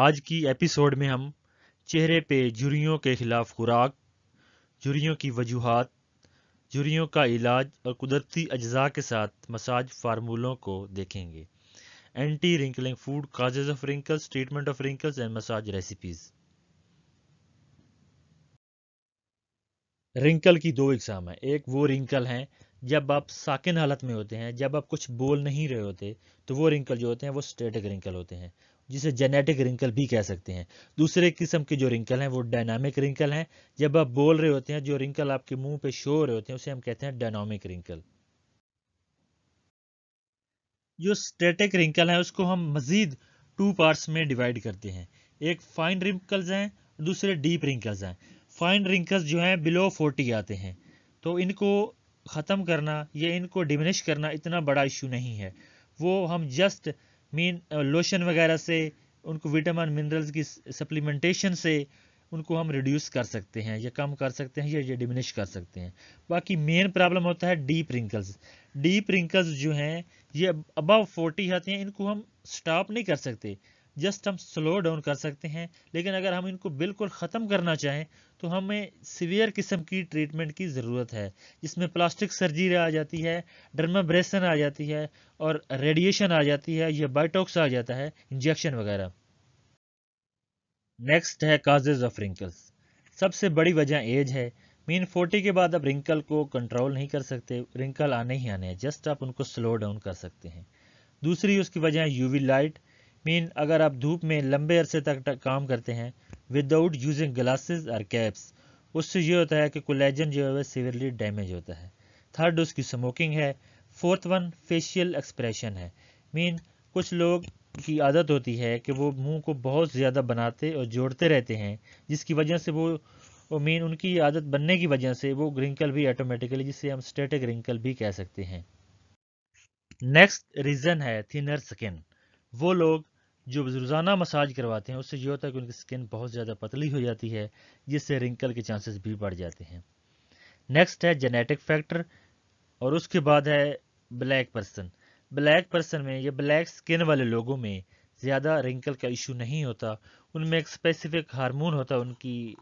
आज की एपिसोड में हम चेहरे पे जुरियों के ख़िलाफ़ खुराक जुरियों की वजूहत जुरियों का इलाज और कुदरती अज्जा के साथ मसाज फार्मूलों को देखेंगे anti wrinkling food causes of wrinkles treatment of wrinkles and massage recipes wrinkle की दो इकसाम है एक वो रिंकल हैं जब आप साकिन हालत में होते हैं जब आप कुछ बोल नहीं रहे होते तो वो रिंकल जो होते हैं वो स्टेटिक रिंकल होते हैं जिसे जेनेटिक रिंकल भी कह सकते हैं दूसरे किस्म के जो रिंकल हैं वो डायनामिक रिंकल हैं जब आप बोल रहे होते हैं जो रिंकल आपके मुंह पे शो हो रहे होते हैं उसे हम कहते हैं डायनामिक रिंकल जो स्टेटिक रिंकल है उसको हम मजीद टू पार्ट्स में डिवाइड करते हैं एक फाइन रिंकल्स हैं दूसरे डीप रिंकल्स हैं फाइन रिंकल्स जो हैं बिलो फोर्टी आते हैं तो इनको ख़त्म करना या इनको डिमिनिश करना इतना बड़ा इशू नहीं है वो हम जस्ट मीन लोशन वगैरह से उनको विटामिन मिनरल्स की सप्लीमेंटेशन से उनको हम रिड्यूस कर सकते हैं या कम कर सकते हैं या, डिमिनिश कर सकते हैं बाकी मेन प्रॉब्लम होता है डीप रिंकल्स डीप रिंकल्स जो हैं ये अबव फोर्टी आते हैं इनको हम स्टॉप नहीं कर सकते जस्ट हम स्लो डाउन कर सकते हैं लेकिन अगर हम इनको बिल्कुल ख़त्म करना चाहें तो हमें सीवियर किस्म की ट्रीटमेंट की ज़रूरत है जिसमें प्लास्टिक सर्जरी आ जाती है डर्माब्रेसन आ जाती है और रेडिएशन आ जाती है या बाइटोक्स आ जाता है इंजेक्शन वगैरह नेक्स्ट है काजेज ऑफ रिंकल्स सबसे बड़ी वजह एज है मीन फोर्टी के बाद आप रिंकल को कंट्रोल नहीं कर सकते रिंकल आने ही आने हैं जस्ट आप उनको स्लो डाउन कर सकते हैं दूसरी उसकी वजह है यूवी लाइट मीन अगर आप धूप में लंबे अरसे तक काम करते हैं विदाउट यूजिंग ग्लासेस और कैप्स उससे ये होता है कि कोलेजन जो है वह सीवियरली डैमेज होता है थर्ड उसकी स्मोकिंग है फोर्थ वन फेशियल एक्सप्रेशन है मीन कुछ लोग की आदत होती है कि वो मुंह को बहुत ज़्यादा बनाते और जोड़ते रहते हैं जिसकी वजह से वो मीन उनकी आदत बनने की वजह से वो ग्रिंकल भी ऑटोमेटिकली जिसे हम स्टेटिक रिंकल भी कह सकते हैं नेक्स्ट रीज़न है थिनर स्किन वो लोग जो रोज़ाना मसाज करवाते हैं उससे ये होता है कि उनकी स्किन बहुत ज़्यादा पतली हो जाती है जिससे रिंकल के चांसेस भी बढ़ जाते हैं नेक्स्ट है जेनेटिक फैक्टर और उसके बाद है ब्लैक पर्सन ब्लैक पर्सन में या ब्लैक स्किन वाले लोगों में ज़्यादा रिंकल का इशू नहीं होता उनमें एक स्पेसिफिक हार्मोन होता है उनकी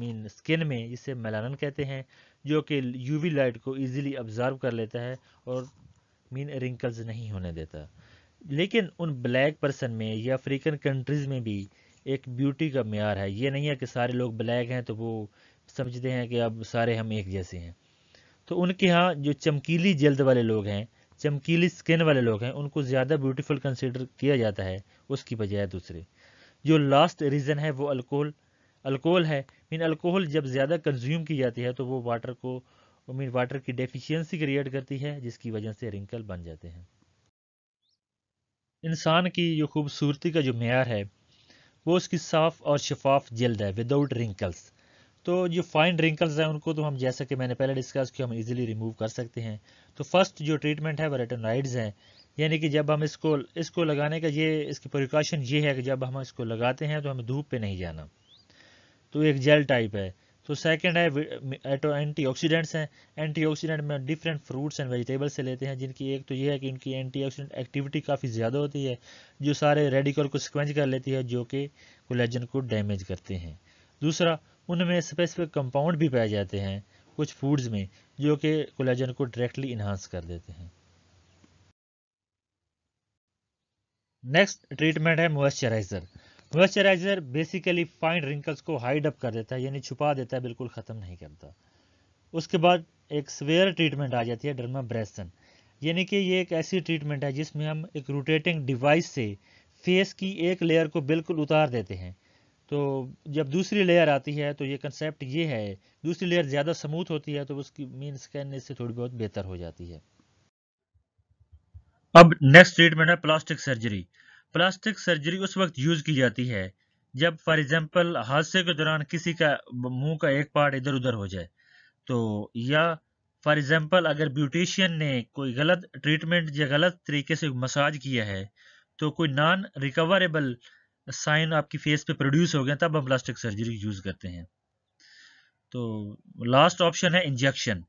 मीन स्किन में जिसे मेलानन कहते हैं जो कि यूवी लाइट को इजीली ऑब्जर्व कर लेता है और मीन रिंकल्स नहीं होने देता लेकिन उन ब्लैक पर्सन में या अफ्रीकन कंट्रीज़ में भी एक ब्यूटी का मैार है ये नहीं है कि सारे लोग ब्लैक हैं तो वो समझते हैं कि अब सारे हम एक जैसे हैं तो उनके यहाँ जो चमकीली जल्द वाले लोग हैं चमकीली स्किन वाले लोग हैं उनको ज़्यादा ब्यूटीफुल कंसिडर किया जाता है उसकी बजाय दूसरे जो लास्ट रीज़न है वो अल्कोहल अल्कोहल है मीन अल्कोहल जब ज़्यादा कंज्यूम की जाती है तो वो वाटर को मीन वाटर की डेफिशिएंसी क्रिएट करती है जिसकी वजह से रिंकल बन जाते हैं इंसान की जो खूबसूरती का जो मैार है वो उसकी साफ़ और शफाफ जल्द है विदाउट रिंकल्स तो जो फाइन रिंकल्स हैं उनको तो हम जैसा कि मैंने पहले डिस्कस किया हम इजीली रिमूव कर सकते हैं तो फर्स्ट जो ट्रीटमेंट है वो रेटोनाइड्स हैं यानी कि जब हम इसको इसको लगाने का ये इसकी प्रिकॉशन ये है कि जब हम इसको लगाते हैं तो हमें धूप पे नहीं जाना तो एक जेल टाइप है तो सेकंड है तो एंटीऑक्सीडेंट्स हैं एंटीऑक्सीडेंट में डिफरेंट फ्रूट्स एंड वेजिटेबल्स से लेते हैं जिनकी एक तो ये है कि इनकी एंटीऑक्सीडेंट एक्टिविटी काफ़ी ज़्यादा होती है जो सारे रेडिकल को स्क्वेंज कर लेती है जो कि कोलेजन को डैमेज करते हैं दूसरा उनमें स्पेसिफिक कंपाउंड भी पाए जाते हैं कुछ फूड्स में जो कि कोलेजन को डायरेक्टली इन्हांस कर देते हैं नेक्स्ट ट्रीटमेंट है moisturiser moisturiser basically fine wrinkles को हाइड अप कर देता है यानी छुपा देता है बिल्कुल ख़त्म नहीं करता उसके बाद एक स्वेयर ट्रीटमेंट आ जाती है डर्मा ब्रेसन यानी कि ये एक ऐसी ट्रीटमेंट है जिसमें हम एक रोटेटिंग डिवाइस से फेस की एक लेयर को बिल्कुल उतार देते हैं तो जब दूसरी लेयर आती है तो ये कंसेप्ट ये है दूसरी लेयर ज़्यादा स्मूथ होती है तो उसकी मीन स्कैन इससे थोड़ी बहुत बेहतर हो जाती है अब नेक्स्ट ट्रीटमेंट है प्लास्टिक सर्जरी प्लास्टिक सर्जरी उस वक्त यूज़ की जाती है जब फॉर एग्ज़ाम्पल हादसे के दौरान किसी का मुंह का एक पार्ट इधर उधर हो जाए तो या फॉर एग्ज़ाम्पल अगर ब्यूटिशियन ने कोई गलत ट्रीटमेंट या गलत तरीके से मसाज किया है तो कोई नॉन रिकवरेबल साइन आपकी फेस पे प्रोड्यूस हो गया तब हम प्लास्टिक सर्जरी यूज़ करते हैं तो लास्ट ऑप्शन है इंजेक्शन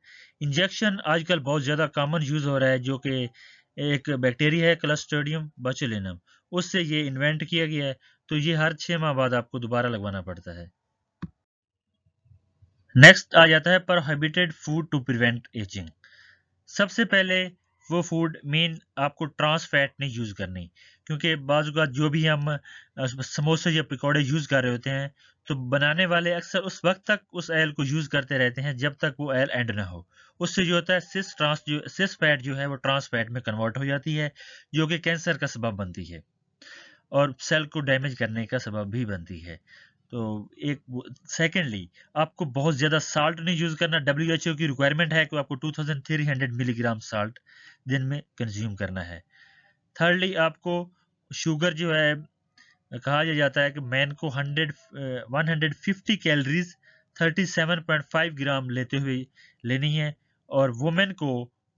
इंजेक्शन आजकल बहुत ज़्यादा कॉमन यूज़ हो रहा है जो कि एक बैक्टीरिया है क्लस्टोडियम बचुलिनम उससे ये इन्वेंट किया गया है तो ये हर छः माह बाद आपको दोबारा लगवाना पड़ता है नेक्स्ट आ जाता है prohibited food to prevent ageing सबसे पहले वो फूड मेन आपको ट्रांस फैट नहीं यूज़ करनी क्योंकि बाजू का जो भी हम समोसे या पकौड़े यूज़ कर रहे होते हैं तो बनाने वाले अक्सर उस वक्त तक उस ऑयल को यूज़ करते रहते हैं जब तक वो एल एंड ना हो उससे जो होता है सिस ट्रांस जो सिस फैट जो है वो ट्रांस फैट में कन्वर्ट हो जाती है जो कि कैंसर का सबब बनती है और सेल को डैमेज करने का सबब भी बनती है तो एक सेकेंडली आपको बहुत ज़्यादा साल्ट नहीं यूज़ करना डब्ल्यू एच ओ की रिक्वायरमेंट है कि आपको two thousand three hundred milligram salt दिन में कंज्यूम करना है थर्डली आपको शुगर जो है कहा जा जाता है कि मैन को hundred hundred one fifty calories thirty seven point five gram लेते हुए लेनी है और वुमेन को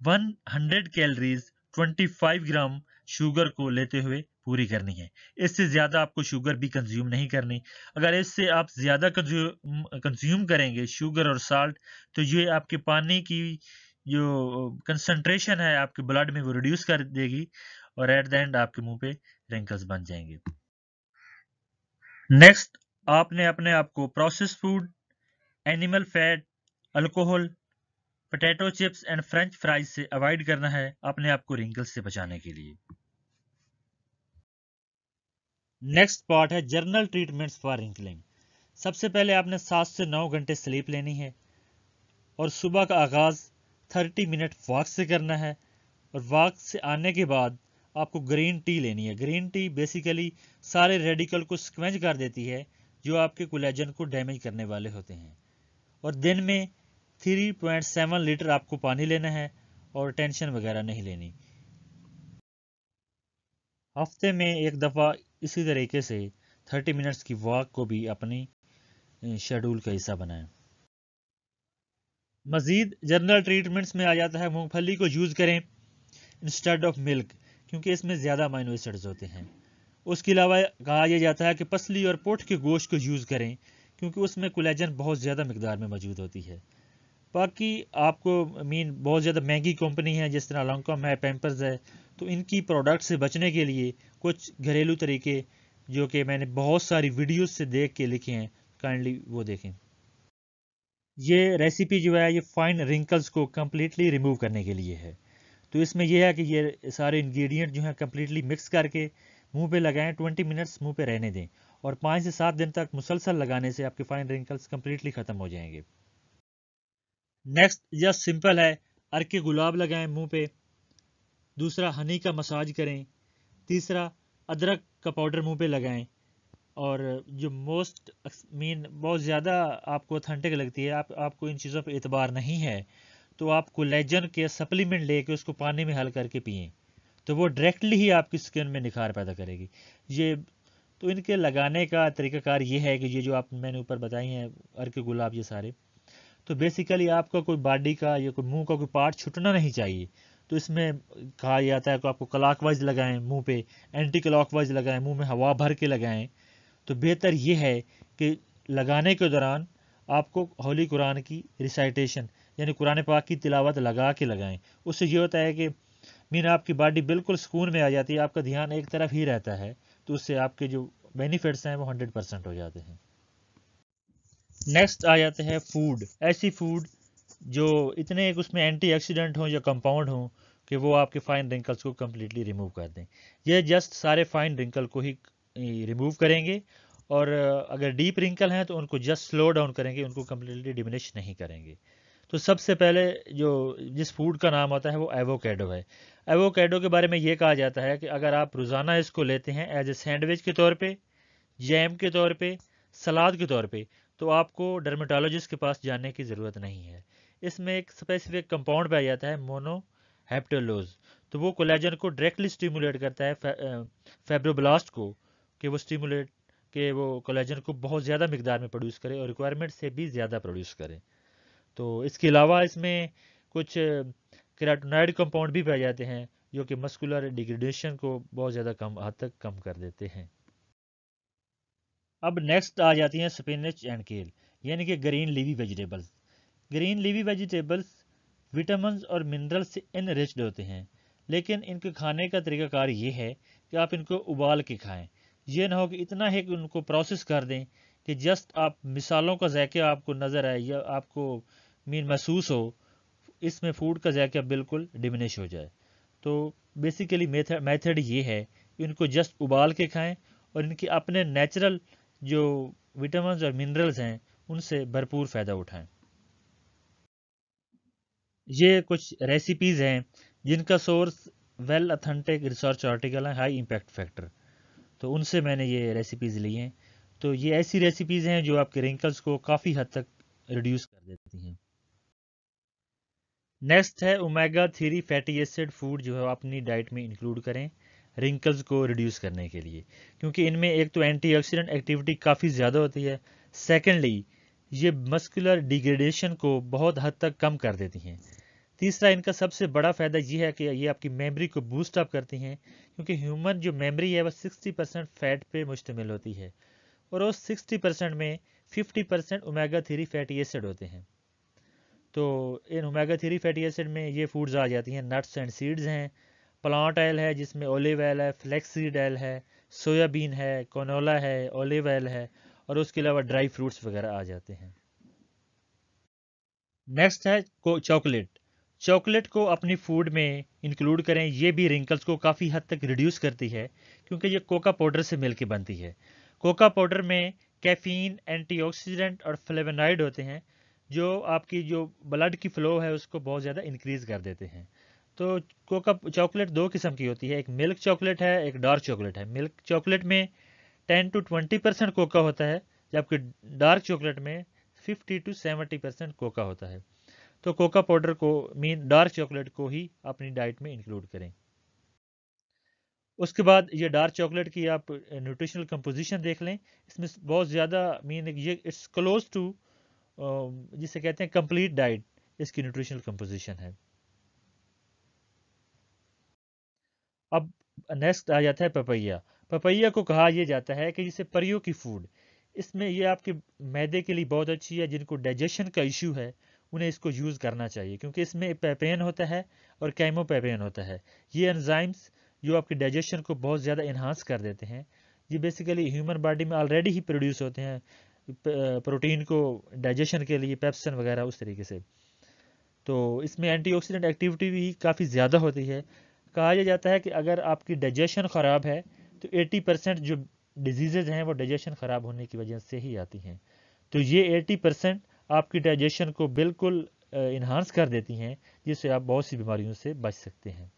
one hundred calories twenty five gram sugar को लेते हुए पूरी करनी है इससे ज़्यादा आपको शुगर भी कंज्यूम नहीं करनी अगर इससे आप ज़्यादा कंज्यूम करेंगे शुगर और साल्ट तो ये आपके पानी की जो कंसनट्रेशन है आपके ब्लड में वो रिड्यूस कर देगी और एट द एंड आपके मुंह पे रिंकल्स बन जाएंगे नेक्स्ट आपने अपने आप को process food animal fat alcohol potato chips and French fries से अवॉइड करना है अपने आप को रिंकल्स से बचाने के लिए नेक्स्ट पार्ट है जर्नल ट्रीटमेंट्स फॉर रिंकलिंग सबसे पहले आपने सात से नौ घंटे स्लीप लेनी है और सुबह का आगाज़ थर्टी मिनट वॉक से करना है और वॉक से आने के बाद आपको ग्रीन टी लेनी है ग्रीन टी बेसिकली सारे रेडिकल को स्क्वेंज कर देती है जो आपके कोलेजन को डैमेज करने वाले होते हैं और दिन में 3.7 लीटर आपको पानी लेना है और टेंशन वगैरह नहीं लेनी हफ्ते में एक दफ़ा इसी तरीके से 30 मिनट्स की वॉक को भी अपनी शेड्यूल का हिस्सा बनाएं मज़ीद जनरल ट्रीटमेंट्स में आ जाता है मूंगफली को यूज़ करें इंस्टेड ऑफ मिल्क क्योंकि इसमें ज़्यादा माइनो एसिड्स होते हैं उसके अलावा कहा यह जाता है कि पसली और पोट के गोश्त को यूज़ करें क्योंकि उसमें कोलेजन बहुत ज़्यादा मकदार में मौजूद होती है बाकी आपको मीन बहुत ज़्यादा महंगी कंपनी है जिस तरह लॉन्गकॉम है पेम्पर्स है तो इनकी प्रोडक्ट से बचने के लिए कुछ घरेलू तरीके जो कि मैंने बहुत सारी वीडियोस से देख के लिखे हैं काइंडली वो देखें ये रेसिपी जो है ये फाइन रिंकल्स को कम्प्लीटली रिमूव करने के लिए है तो इसमें यह है कि ये सारे इंग्रेडिएंट जो हैं कम्प्लीटली मिक्स करके मुंह पे लगाएं 20 मिनट्स मुंह पे रहने दें और पाँच से सात दिन तक मुसलसल लगाने से आपके फाइन रिंकल्स कम्प्लीटली ख़त्म हो जाएंगे नेक्स्ट यह सिंपल है अर के गुलाब लगाएं मुंह पे दूसरा हनी का मसाज करें तीसरा अदरक का पाउडर मुंह पे लगाएं और जो मोस्ट मीन बहुत ज़्यादा आपको अथेंटिक लगती है आप आपको इन चीज़ों पर एतबार नहीं है तो आप कोलेजन के सप्लीमेंट लेके उसको पानी में हल करके पिए तो वो डायरेक्टली ही आपकी स्किन में निखार पैदा करेगी ये तो इनके लगाने का तरीकाकार ये है कि ये जो आप मैंने ऊपर बताई हैं अर्क गुलाब ये सारे तो बेसिकली आपका कोई बॉडी का या कोई मुंह का कोई पार्ट छुटना नहीं चाहिए तो इसमें कहा जाता है कि आपको क्लाक वाइज लगाएं मुंह पे एंटी क्लाक वाइज लगाएं मुंह में हवा भर के लगाएं तो बेहतर ये है कि लगाने के दौरान आपको होली कुरान की रिसाइटेशन यानी कुरान पाक की तिलावत लगा के लगाएं उससे ये होता है कि मीन आपकी बॉडी बिल्कुल सुकून में आ जाती है आपका ध्यान एक तरफ ही रहता है तो उससे आपके जो बेनिफिट्स हैं वो हंड्रेड परसेंट हो जाते हैं नेक्स्ट आ जाते हैं फूड ऐसी फूड जो इतने एक उसमें एंटी एक्सीडेंट हों या कंपाउंड हों कि वो आपके फाइन रिंकल्स को कम्प्लीटली रिमूव कर दें ये जस्ट सारे फाइन रिंकल को ही रिमूव करेंगे और अगर डीप रिंकल हैं तो उनको जस्ट स्लो डाउन करेंगे उनको कम्प्लीटली डिमिनिश नहीं करेंगे तो सबसे पहले जो जिस फूड का नाम आता है वो एवोकेडो है एवोकेडो के बारे में ये कहा जाता है कि अगर आप रोज़ाना इसको लेते हैं एज ए सैंडविच के तौर पे जैम के तौर पे सलाद के तौर पे तो आपको डर्मेटोलॉजिस्ट के पास जाने की ज़रूरत नहीं है इसमें एक स्पेसिफिक कंपाउंड पाया जाता है मोनोहेप्टोलोज तो वो कोलेजन को डायरेक्टली स्टिमुलेट करता है फेब्रोब्लास्ट को कि वो स्टिमुलेट के वो कोलेजन को बहुत ज़्यादा मकदार में प्रोड्यूस करे और रिक्वायरमेंट से भी ज़्यादा प्रोड्यूस करें तो इसके अलावा इसमें कुछ क्रैटोनाइड कंपाउंड भी पाए जाते हैं जो कि मस्कुलर डिग्रेडेशन को बहुत ज़्यादा कम हद तक कम कर देते हैं अब नेक्स्ट आ जाती हैं स्पिनच एंड केल यानी कि green leafy vegetables green leafy vegetables vitamin और मिनरल्स से इनरिच्ड होते हैं लेकिन इनके खाने का तरीकाकार ये है कि आप इनको उबाल के खाएं ये ना हो कि इतना है कि उनको प्रोसेस कर दें कि जस्ट आप मिसालों का जायका आपको नज़र आए या आपको मीन महसूस हो इसमें फूड का जायका बिल्कुल डिमिनिश हो जाए तो बेसिकली मेथड मेथड ये है कि उनको जस्ट उबाल के खाएं और इनके अपने नेचुरल जो विटामिन और मिनरल्स हैं उनसे भरपूर फ़ायदा उठाएं ये कुछ रेसिपीज़ हैं जिनका source well authentic research article है हाई इम्पैक्ट फैक्टर तो उनसे मैंने ये रेसिपीज़ ली हैं तो ये ऐसी रेसिपीज़ हैं जो आपके रिंकल्स को काफ़ी हद तक रिड्यूस कर देती हैं नेक्स्ट है omega three fatty acid food जो है अपनी डाइट में इंक्लूड करें रिंकल्स को रिड्यूस करने के लिए क्योंकि इनमें एक तो एंटीऑक्सीडेंट एक्टिविटी काफ़ी ज़्यादा होती है सेकेंडली ये मस्कुलर डिग्रेडेशन को बहुत हद तक कम कर देती हैं तीसरा इनका सबसे बड़ा फ़ायदा ये है कि ये आपकी मेमोरी को बूस्ट अप करती हैं क्योंकि ह्यूमन जो मेमोरी है वह 60 परसेंट फैट पे मुश्तमिल होती है और उस 60 परसेंट में 50 percent omega three fatty acid होते हैं तो इन ओमेगा थ्री फैटी एसिड में ये फूड्स आ जाती हैं नट्स एंड सीड्स हैं प्लांट ऑयल है जिसमें ओलिव ऑयल है फ्लैक्सीड ऑयल है सोयाबीन है कोनोला है ओलिव ऑयल है और उसके अलावा ड्राई फ्रूट्स वगैरह आ जाते हैं नेक्स्ट है चॉकलेट चॉकलेट को अपनी फूड में इंक्लूड करें ये भी रिंकल्स को काफ़ी हद तक रिड्यूस करती है क्योंकि ये कोका पाउडर से मिलकर बनती है कोका पाउडर में कैफीन एंटीऑक्सीडेंट और फ्लेवेनाइड होते हैं जो आपकी जो ब्लड की फ्लो है उसको बहुत ज़्यादा इंक्रीज़ कर देते हैं तो कोका चॉकलेट दो किस्म की होती है एक मिल्क चॉकलेट है एक डार्क चॉकलेट है मिल्क चॉकलेट में ten to twenty percent cocoa होता है जबकि डार्क चॉकलेट में fifty to seventy percent cocoa होता है तो कोका पाउडर को मीन डार्क चॉकलेट को ही अपनी डाइट में इंक्लूड करें उसके बाद ये डार्क चॉकलेट की आप न्यूट्रिशनल कंपोजिशन देख लें इसमें बहुत ज़्यादा मीन ये इट्स क्लोज टू जिसे कहते हैं कंप्लीट डाइट इसकी न्यूट्रिशनल कंपोजिशन है अब नेक्स्ट आ जाता है पपैया पपैया को कहा यह जाता है कि जिसे परियों की फूड इसमें यह आपके मैदे के लिए बहुत अच्छी है जिनको डाइजेशन का इश्यू है उन्हें इसको यूज़ करना चाहिए क्योंकि इसमें पेपेन होता है और कैमोपेपेन होता है ये एनजाइम्स जो आपके डाइजेशन को बहुत ज़्यादा इन्हांस कर देते हैं ये बेसिकली ह्यूमन बॉडी में ऑलरेडी ही प्रोड्यूस होते हैं प्रोटीन को डाइजेशन के लिए पेप्सन वगैरह उस तरीके से तो इसमें एंटीऑक्सीडेंट एक्टिविटी भी काफ़ी ज़्यादा होती है कहा जाता है कि अगर आपकी डाइजेशन ख़राब है तो 80 परसेंट जो डिजीज़ हैं वो डाइजेशन ख़राब होने की वजह से ही आती हैं तो ये 80 परसेंट आपकी डाइजेशन को बिल्कुल इन्हांस कर देती हैं जिससे आप बहुत सी बीमारियों से बच सकते हैं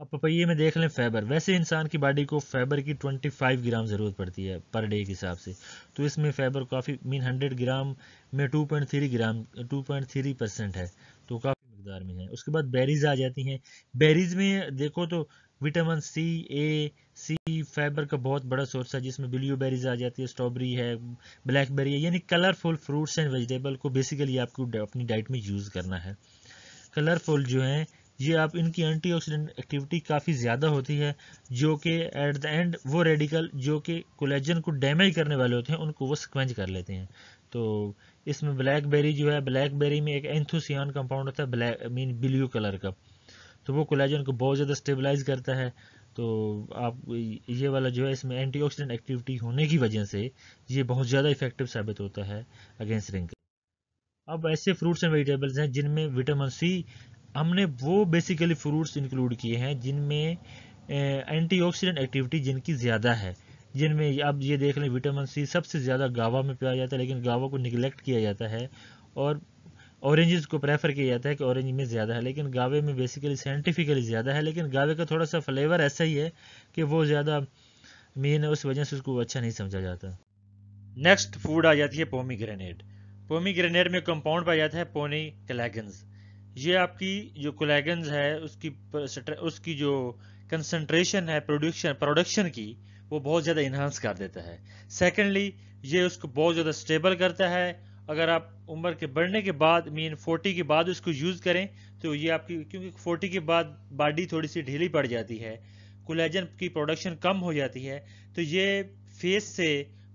अब पपैये में देख लें फाइबर वैसे इंसान की बॉडी को फाइबर की 25 ग्राम ज़रूरत पड़ती है पर डे के हिसाब से तो इसमें फाइबर काफ़ी मीन 100 ग्राम में 2.3 ग्राम 2.3 परसेंट है तो काफ़ी मकदार में है उसके बाद बेरीज आ जाती हैं बेरीज में देखो तो विटामिन सी ए सी फाइबर का बहुत बड़ा सोर्स है जिसमें ब्लू बेरीज आ जाती है स्ट्रॉबेरी है ब्लैकबेरी है यानी कलरफुल फ्रूट्स एंड वेजिटेबल को बेसिकली आपको अपनी डाइट में यूज़ करना है कलरफुल जो हैं ये आप इनकी एंटीऑक्सीडेंट एक्टिविटी काफ़ी ज़्यादा होती है जो कि एट द एंड वो रेडिकल जो कि कोलेजन को डैमेज करने वाले होते हैं उनको वो स्क्वेंज कर लेते हैं तो इसमें ब्लैकबेरी जो है ब्लैकबेरी में एक एंथोसियान कंपाउंड होता है ब्लैक मीन ब्लू कलर का तो वो कोलेजन को बहुत ज़्यादा स्टेबलाइज करता है तो आप ये वाला जो है इसमें एंटीऑक्सीडेंट एक्टिविटी होने की वजह से ये बहुत ज़्यादा इफेक्टिव साबित होता है अगेंस्ट रिंग अब ऐसे फ्रूट्स एंड वेजिटेबल्स हैं जिनमें विटामिन सी हमने वो बेसिकली फ्रूट्स इंक्लूड किए हैं जिनमें एंटीऑक्सीडेंट एक्टिविटी जिनकी ज़्यादा है जिनमें अब ये देख लें विटामिन सी सबसे ज़्यादा गावा में पाया जाता है लेकिन गावा को निगलेक्ट किया जाता है और ऑरेंजेस को प्रेफर किया जाता है कि ऑरेंज में ज़्यादा है लेकिन गावे में बेसिकली साइंटिफिकली ज़्यादा है लेकिन गावे का थोड़ा सा फ्लेवर ऐसा ही है कि वो ज़्यादा मेन है उस वजह से उसको अच्छा नहीं समझा जाता नेक्स्ट फूड आ जाती है पोमी ग्रेनेड पोमी ग्रेनेड में कंपाउंड पाया जाता है पोनी कलेगन्स ये आपकी जो कोलेगन्स है उसकी उसकी जो कंसनट्रेशन है प्रोडक्शन प्रोडक्शन की वो बहुत ज़्यादा इन्हांस कर देता है सेकेंडली ये उसको बहुत ज़्यादा स्टेबल करता है अगर आप उम्र के बढ़ने के बाद मीन 40 के बाद उसको यूज़ करें तो ये आपकी क्योंकि 40 के बाद बॉडी थोड़ी सी ढीली पड़ जाती है कोलेजन की प्रोडक्शन कम हो जाती है तो ये फेस से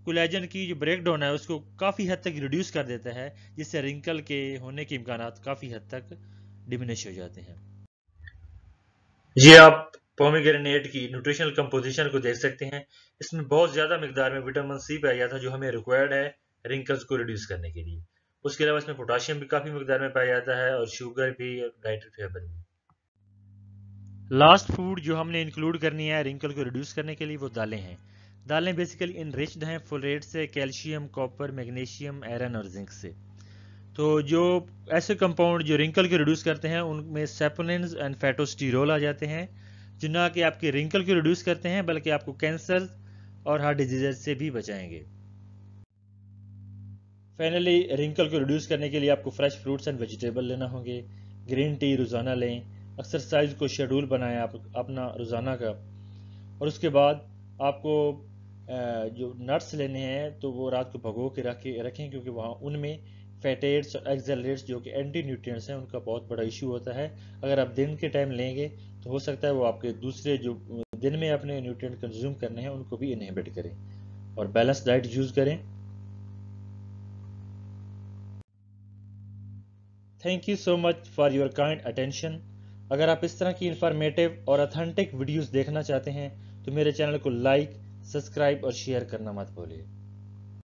कोलेजन की जो ब्रेक डाउन है उसको काफ़ी हद तक रिड्यूस कर देता है जिससे रिंकल के होने के इम्कान काफ़ी हद तक डिमिनिश हो जाते हैं ये आप पोमीग्रेनेट की न्यूट्रिशनल कंपोजिशन को देख सकते हैं इसमें बहुत ज़्यादा मकदार में विटामिन सी पाया गया था जो हमें रिक्वायर्ड है रिंकल्स को रिड्यूस करने के लिए उसके अलावा इसमें पोटाशियम भी काफ़ी मकदार में पाया जाता है और शुगर भी और फेबर भी लास्ट फूड जो हमने इंक्लूड करनी है रिंकल को रिड्यूस करने के लिए वो दालें हैं दालें बेसिकली इनरिच्ड हैं फोलेट से कैल्शियम कॉपर मैग्नीशियम आयरन और जिंक से तो जो ऐसे कंपाउंड जो रिंकल को रिड्यूस करते हैं उनमें सेपोलिन एंड फैटोस्टीरोल आ जाते हैं जो ना कि आपके रिंकल को रिड्यूस करते हैं बल्कि आपको कैंसर और हार्ट डिजीज से भी बचाएंगे फाइनली रिंकल को रिड्यूस करने के लिए आपको फ्रेश फ्रूट्स एंड वेजिटेबल लेना होंगे ग्रीन टी रोज़ाना लें एक्सरसाइज को शेड्यूल बनाएं आप अपना रोज़ाना का और उसके बाद आपको जो नट्स लेने हैं तो वो रात को भगो के रखे रखें क्योंकि वहाँ उनमें फैटेट्स और एक्जलेट्स जो कि एंटी न्यूट्रिएंट्स हैं उनका बहुत बड़ा इशू होता है अगर आप दिन के टाइम लेंगे तो हो सकता है वो आपके दूसरे जो दिन में अपने न्यूट्रिएंट कंज्यूम करने हैं उनको भी इनहेबिट करें और बैलेंस डाइट यूज करें thank you so much for your kind attention अगर आप इस तरह की इंफॉर्मेटिव और अथेंटिक वीडियोस देखना चाहते हैं तो मेरे चैनल को लाइक सब्सक्राइब और शेयर करना मत भूलिए